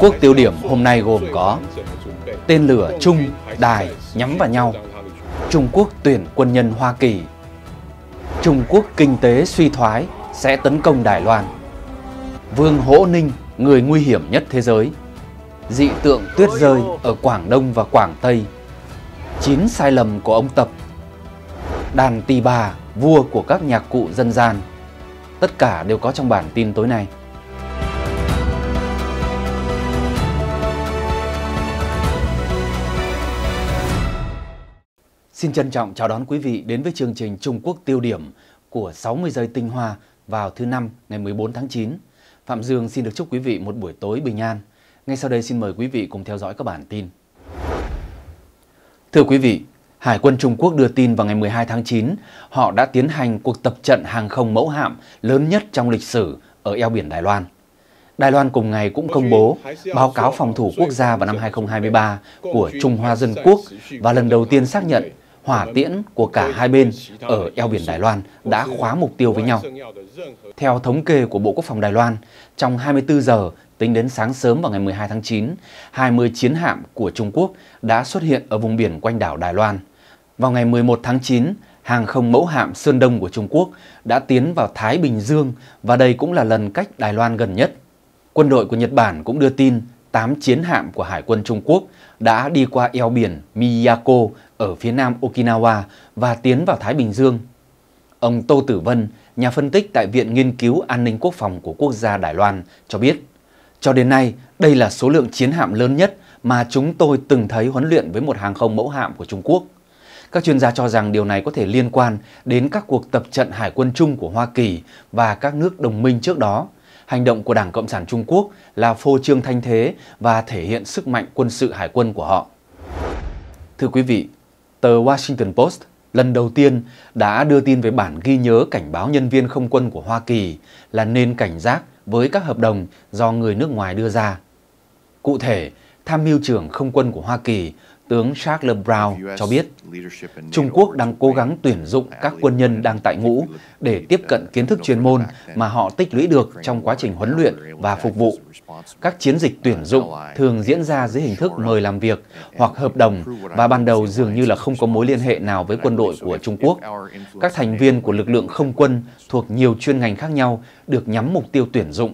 quốc tiêu điểm hôm nay gồm có tên lửa chung Đài nhắm vào nhau, Trung Quốc tuyển quân nhân Hoa Kỳ, Trung Quốc kinh tế suy thoái sẽ tấn công Đài Loan, Vương Hỗ Ninh, người nguy hiểm nhất thế giới, dị tượng tuyết rơi ở Quảng Đông và Quảng Tây, chín sai lầm của ông Tập, đàn tỳ bà, vua của các nhạc cụ dân gian. Tất cả đều có trong bản tin tối nay. Xin trân trọng chào đón quý vị đến với chương trình Trung Quốc tiêu điểm của 60 giây tinh hoa vào thứ năm ngày 14 tháng 9. Phạm Dương xin được chúc quý vị một buổi tối bình an. Ngay sau đây xin mời quý vị cùng theo dõi các bản tin. Thưa quý vị, Hải quân Trung Quốc đưa tin vào ngày 12 tháng 9, họ đã tiến hành cuộc tập trận hàng không mẫu hạm lớn nhất trong lịch sử ở eo biển Đài Loan. Đài Loan cùng ngày cũng công bố báo cáo phòng thủ quốc gia vào năm 2023 của Trung Hoa Dân Quốc và lần đầu tiên xác nhận hỏa tiễn của cả hai bên ở eo biển Đài Loan đã khóa mục tiêu với nhau. Theo thống kê của Bộ Quốc phòng Đài Loan, trong 24 giờ tính đến sáng sớm vào ngày 12 tháng 9, 20 chiến hạm của Trung Quốc đã xuất hiện ở vùng biển quanh đảo Đài Loan. Vào ngày 11 tháng 9, hàng không mẫu hạm Sơn Đông của Trung Quốc đã tiến vào Thái Bình Dương và đây cũng là lần cách Đài Loan gần nhất. Quân đội của Nhật Bản cũng đưa tin 8 chiến hạm của Hải quân Trung Quốc đã đi qua eo biển Miyako ở phía nam Okinawa và tiến vào Thái Bình Dương. Ông Tô Tử Vân, nhà phân tích tại Viện Nghiên cứu An ninh Quốc phòng của quốc gia Đài Loan, cho biết cho đến nay, đây là số lượng chiến hạm lớn nhất mà chúng tôi từng thấy huấn luyện với một hàng không mẫu hạm của Trung Quốc. Các chuyên gia cho rằng điều này có thể liên quan đến các cuộc tập trận hải quân chung của Hoa Kỳ và các nước đồng minh trước đó. Hành động của Đảng Cộng sản Trung Quốc là phô trương thanh thế và thể hiện sức mạnh quân sự hải quân của họ. Thưa quý vị, tờ Washington Post lần đầu tiên đã đưa tin về bản ghi nhớ cảnh báo nhân viên không quân của Hoa Kỳ là nên cảnh giác với các hợp đồng do người nước ngoài đưa ra. Cụ thể, tham mưu trưởng không quân của Hoa Kỳ tướng Charles Brown cho biết, Trung Quốc đang cố gắng tuyển dụng các quân nhân đang tại ngũ để tiếp cận kiến thức chuyên môn mà họ tích lũy được trong quá trình huấn luyện và phục vụ. Các chiến dịch tuyển dụng thường diễn ra dưới hình thức mời làm việc hoặc hợp đồng và ban đầu dường như là không có mối liên hệ nào với quân đội của Trung Quốc. Các thành viên của lực lượng không quân thuộc nhiều chuyên ngành khác nhau được nhắm mục tiêu tuyển dụng,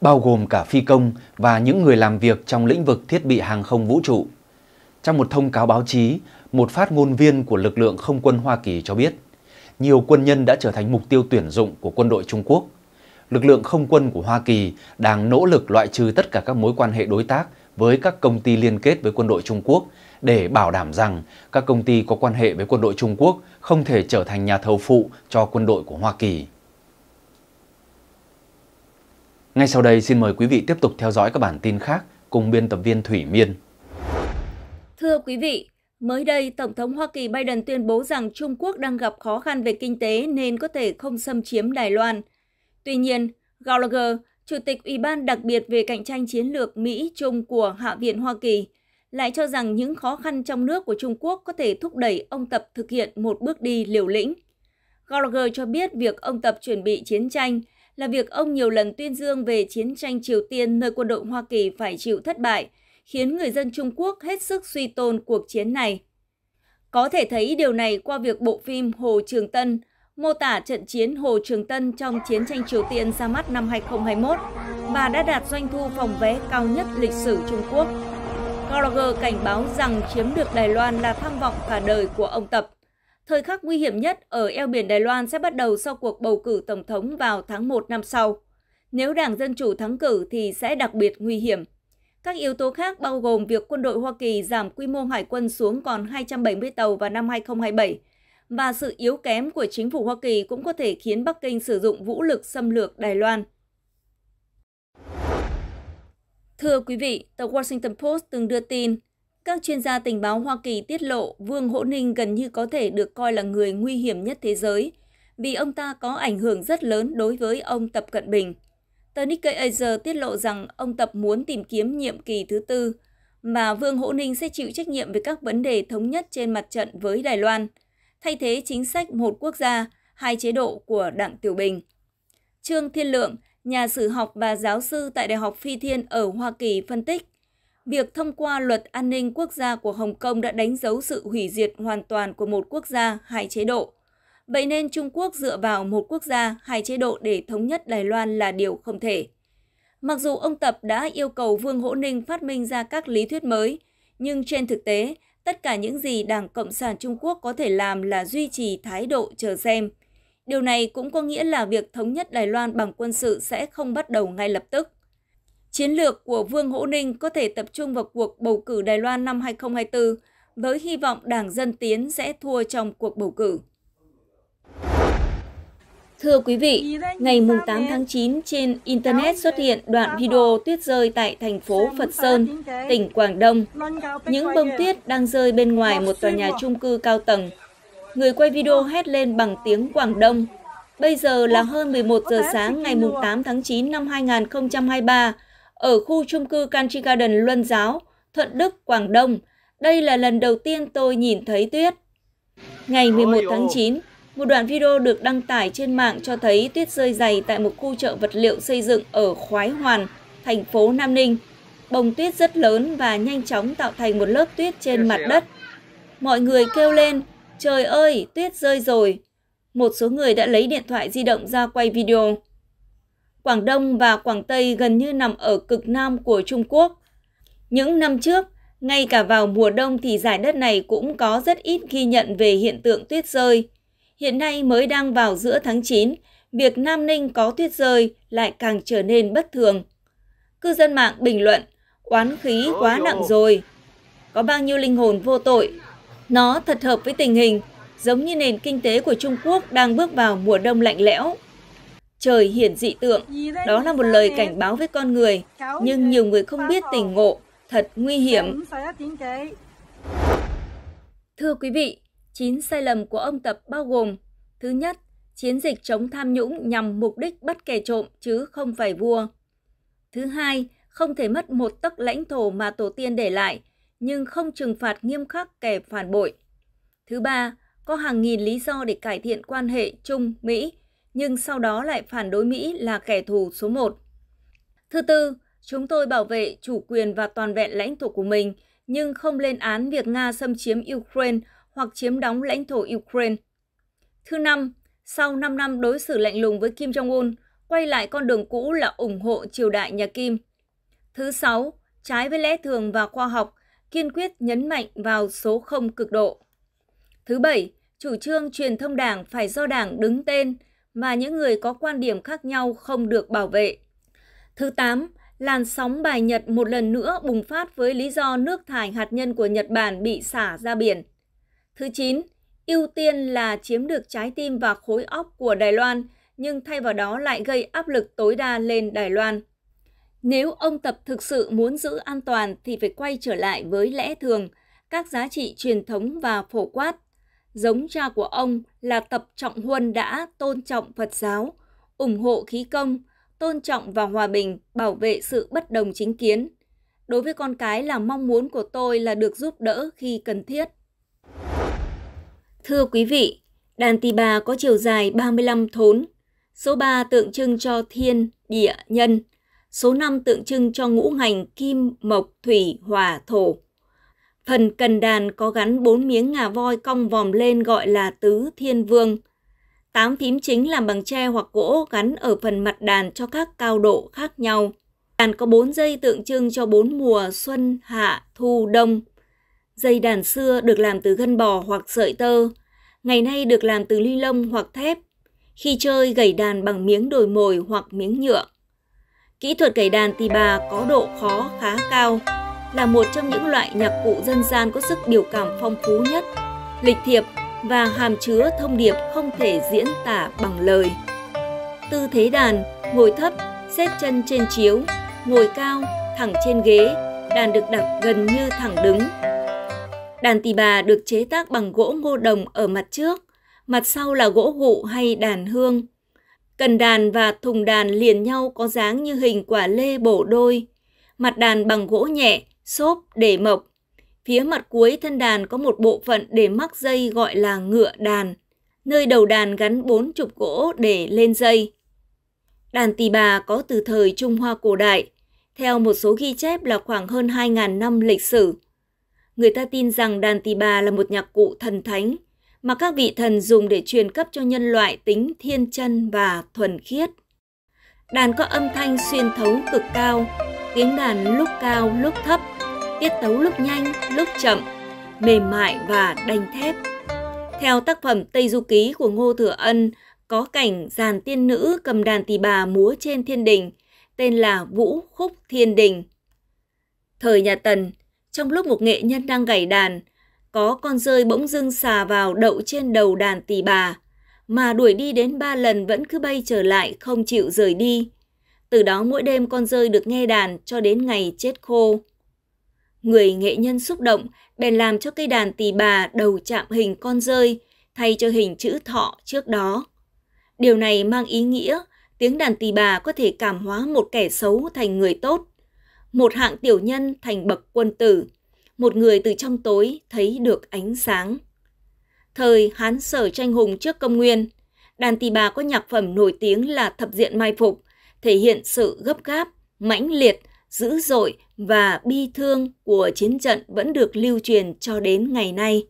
bao gồm cả phi công và những người làm việc trong lĩnh vực thiết bị hàng không vũ trụ. Trong một thông cáo báo chí, một phát ngôn viên của lực lượng không quân Hoa Kỳ cho biết, nhiều quân nhân đã trở thành mục tiêu tuyển dụng của quân đội Trung Quốc. Lực lượng không quân của Hoa Kỳ đang nỗ lực loại trừ tất cả các mối quan hệ đối tác với các công ty liên kết với quân đội Trung Quốc để bảo đảm rằng các công ty có quan hệ với quân đội Trung Quốc không thể trở thành nhà thầu phụ cho quân đội của Hoa Kỳ. Ngay sau đây xin mời quý vị tiếp tục theo dõi các bản tin khác cùng biên tập viên Thủy Miên. Thưa quý vị, mới đây Tổng thống Hoa Kỳ Biden tuyên bố rằng Trung Quốc đang gặp khó khăn về kinh tế nên có thể không xâm chiếm Đài Loan. Tuy nhiên, Gallagher, Chủ tịch Ủy ban đặc biệt về cạnh tranh chiến lược Mỹ-Trung của Hạ viện Hoa Kỳ, lại cho rằng những khó khăn trong nước của Trung Quốc có thể thúc đẩy ông Tập thực hiện một bước đi liều lĩnh. Gallagher cho biết việc ông Tập chuẩn bị chiến tranh là việc ông nhiều lần tuyên dương về chiến tranh Triều Tiên nơi quân đội Hoa Kỳ phải chịu thất bại – khiến người dân Trung Quốc hết sức suy tôn cuộc chiến này. Có thể thấy điều này qua việc bộ phim Hồ Trường Tân mô tả trận chiến Hồ Trường Tân trong chiến tranh Triều Tiên ra mắt năm 2021 và đã đạt doanh thu phòng vé cao nhất lịch sử Trung Quốc. Gallagher cảnh báo rằng chiếm được Đài Loan là tham vọng cả đời của ông Tập. Thời khắc nguy hiểm nhất ở eo biển Đài Loan sẽ bắt đầu sau cuộc bầu cử tổng thống vào tháng 1 năm sau. Nếu Đảng Dân Chủ thắng cử thì sẽ đặc biệt nguy hiểm. Các yếu tố khác bao gồm việc quân đội Hoa Kỳ giảm quy mô hải quân xuống còn 270 tàu vào năm 2027 và sự yếu kém của chính phủ Hoa Kỳ cũng có thể khiến Bắc Kinh sử dụng vũ lực xâm lược Đài Loan. Thưa quý vị, tờ Washington Post từng đưa tin, các chuyên gia tình báo Hoa Kỳ tiết lộ Vương Hỗ Ninh gần như có thể được coi là người nguy hiểm nhất thế giới vì ông ta có ảnh hưởng rất lớn đối với ông Tập Cận Bình – Tờ Nikkei Asia tiết lộ rằng ông Tập muốn tìm kiếm nhiệm kỳ thứ tư mà Vương Hữu Ninh sẽ chịu trách nhiệm về các vấn đề thống nhất trên mặt trận với Đài Loan, thay thế chính sách một quốc gia, hai chế độ của Đặng Tiểu Bình. Trương Thiên Lượng, nhà sử học và giáo sư tại Đại học Phi Thiên ở Hoa Kỳ phân tích, việc thông qua luật an ninh quốc gia của Hồng Kông đã đánh dấu sự hủy diệt hoàn toàn của một quốc gia, hai chế độ. Vậy nên Trung Quốc dựa vào một quốc gia, hai chế độ để thống nhất Đài Loan là điều không thể. Mặc dù ông Tập đã yêu cầu Vương Hỗ Ninh phát minh ra các lý thuyết mới, nhưng trên thực tế, tất cả những gì Đảng Cộng sản Trung Quốc có thể làm là duy trì thái độ chờ xem. Điều này cũng có nghĩa là việc thống nhất Đài Loan bằng quân sự sẽ không bắt đầu ngay lập tức. Chiến lược của Vương Hỗ Ninh có thể tập trung vào cuộc bầu cử Đài Loan năm 2024 với hy vọng Đảng Dân Tiến sẽ thua trong cuộc bầu cử. Thưa quý vị, ngày 8 tháng 9 trên Internet xuất hiện đoạn video tuyết rơi tại thành phố Phật Sơn, tỉnh Quảng Đông. Những bông tuyết đang rơi bên ngoài một tòa nhà chung cư cao tầng. Người quay video hét lên bằng tiếng Quảng Đông. Bây giờ là hơn 11 giờ sáng ngày 8 tháng 9 năm 2023, ở khu chung cư Country Garden Luân Giáo, Thuận Đức, Quảng Đông. Đây là lần đầu tiên tôi nhìn thấy tuyết. Ngày 11 tháng 9, một đoạn video được đăng tải trên mạng cho thấy tuyết rơi dày tại một khu chợ vật liệu xây dựng ở Khoái Hoàn, thành phố Nam Ninh. Bông tuyết rất lớn và nhanh chóng tạo thành một lớp tuyết trên mặt đất. Mọi người kêu lên, trời ơi, tuyết rơi rồi. Một số người đã lấy điện thoại di động ra quay video. Quảng Đông và Quảng Tây gần như nằm ở cực nam của Trung Quốc. Những năm trước, ngay cả vào mùa đông thì giải đất này cũng có rất ít ghi nhận về hiện tượng tuyết rơi hiện nay mới đang vào giữa tháng 9, việc Nam Ninh có tuyết rơi lại càng trở nên bất thường. Cư dân mạng bình luận, oán khí quá nặng rồi. Có bao nhiêu linh hồn vô tội? Nó thật hợp với tình hình, giống như nền kinh tế của Trung Quốc đang bước vào mùa đông lạnh lẽo. Trời hiển dị tượng, đó là một lời cảnh báo với con người, nhưng nhiều người không biết tỉnh ngộ, thật nguy hiểm. Thưa quý vị, 9 sai lầm của ông Tập bao gồm Thứ nhất, chiến dịch chống tham nhũng nhằm mục đích bắt kẻ trộm chứ không phải vua. Thứ hai, không thể mất một tấc lãnh thổ mà tổ tiên để lại, nhưng không trừng phạt nghiêm khắc kẻ phản bội. Thứ ba, có hàng nghìn lý do để cải thiện quan hệ Trung-Mỹ, nhưng sau đó lại phản đối Mỹ là kẻ thù số một. Thứ tư, chúng tôi bảo vệ chủ quyền và toàn vẹn lãnh thổ của mình, nhưng không lên án việc Nga xâm chiếm Ukraine hoặc chiếm đóng lãnh thổ Ukraine. Thứ năm, sau 5 năm đối xử lạnh lùng với Kim Jong-un, quay lại con đường cũ là ủng hộ triều đại nhà Kim. Thứ sáu, trái với lẽ thường và khoa học, kiên quyết nhấn mạnh vào số không cực độ. Thứ bảy, chủ trương truyền thông đảng phải do đảng đứng tên và những người có quan điểm khác nhau không được bảo vệ. Thứ tám, làn sóng bài Nhật một lần nữa bùng phát với lý do nước thải hạt nhân của Nhật Bản bị xả ra biển. Thứ 9, ưu tiên là chiếm được trái tim và khối óc của Đài Loan, nhưng thay vào đó lại gây áp lực tối đa lên Đài Loan. Nếu ông Tập thực sự muốn giữ an toàn thì phải quay trở lại với lẽ thường, các giá trị truyền thống và phổ quát. Giống cha của ông là Tập Trọng Huân đã tôn trọng Phật giáo, ủng hộ khí công, tôn trọng và hòa bình, bảo vệ sự bất đồng chính kiến. Đối với con cái là mong muốn của tôi là được giúp đỡ khi cần thiết. Thưa quý vị, đàn tỳ bà có chiều dài 35 thốn. Số 3 tượng trưng cho thiên, địa, nhân. Số 5 tượng trưng cho ngũ hành kim, mộc, thủy, hỏa, thổ. Phần cần đàn có gắn 4 miếng ngà voi cong vòm lên gọi là tứ thiên vương. 8 phím chính làm bằng tre hoặc gỗ gắn ở phần mặt đàn cho các cao độ khác nhau. Đàn có 4 dây tượng trưng cho 4 mùa xuân, hạ, thu, đông – Dây đàn xưa được làm từ gân bò hoặc sợi tơ, ngày nay được làm từ ly lông hoặc thép. Khi chơi gảy đàn bằng miếng đồi mồi hoặc miếng nhựa. Kỹ thuật gảy đàn tỳ bà có độ khó khá cao, là một trong những loại nhạc cụ dân gian có sức biểu cảm phong phú nhất, lịch thiệp và hàm chứa thông điệp không thể diễn tả bằng lời. Tư thế đàn, ngồi thấp, xếp chân trên chiếu, ngồi cao, thẳng trên ghế, đàn được đặt gần như thẳng đứng, Đàn tỳ bà được chế tác bằng gỗ ngô đồng ở mặt trước, mặt sau là gỗ gụ hay đàn hương. Cần đàn và thùng đàn liền nhau có dáng như hình quả lê bổ đôi. Mặt đàn bằng gỗ nhẹ, xốp, để mộc. Phía mặt cuối thân đàn có một bộ phận để mắc dây gọi là ngựa đàn. Nơi đầu đàn gắn bốn chục gỗ để lên dây. Đàn tỳ bà có từ thời Trung Hoa cổ đại. Theo một số ghi chép là khoảng hơn 2.000 năm lịch sử người ta tin rằng đàn tỳ bà là một nhạc cụ thần thánh mà các vị thần dùng để truyền cấp cho nhân loại tính thiên chân và thuần khiết. Đàn có âm thanh xuyên thấu cực cao, tiếng đàn lúc cao lúc thấp, tiết tấu lúc nhanh lúc chậm, mềm mại và đanh thép. Theo tác phẩm Tây Du Ký của Ngô Thừa Ân, có cảnh dàn tiên nữ cầm đàn tỳ bà múa trên thiên đình, tên là Vũ Khúc Thiên Đình. Thời nhà Tần, trong lúc một nghệ nhân đang gảy đàn, có con rơi bỗng dưng xà vào đậu trên đầu đàn tỳ bà, mà đuổi đi đến ba lần vẫn cứ bay trở lại không chịu rời đi. Từ đó mỗi đêm con rơi được nghe đàn cho đến ngày chết khô. Người nghệ nhân xúc động bèn làm cho cây đàn tỳ bà đầu chạm hình con rơi thay cho hình chữ thọ trước đó. Điều này mang ý nghĩa tiếng đàn tỳ bà có thể cảm hóa một kẻ xấu thành người tốt một hạng tiểu nhân thành bậc quân tử, một người từ trong tối thấy được ánh sáng. Thời Hán Sở tranh hùng trước công nguyên, đàn tỳ bà có nhạc phẩm nổi tiếng là Thập diện mai phục, thể hiện sự gấp gáp, mãnh liệt, dữ dội và bi thương của chiến trận vẫn được lưu truyền cho đến ngày nay.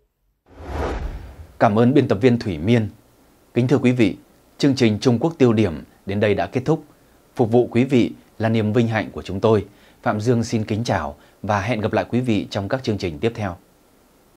Cảm ơn biên tập viên Thủy Miên. Kính thưa quý vị, chương trình Trung Quốc tiêu điểm đến đây đã kết thúc. Phục vụ quý vị là niềm vinh hạnh của chúng tôi – Phạm Dương xin kính chào và hẹn gặp lại quý vị trong các chương trình tiếp theo.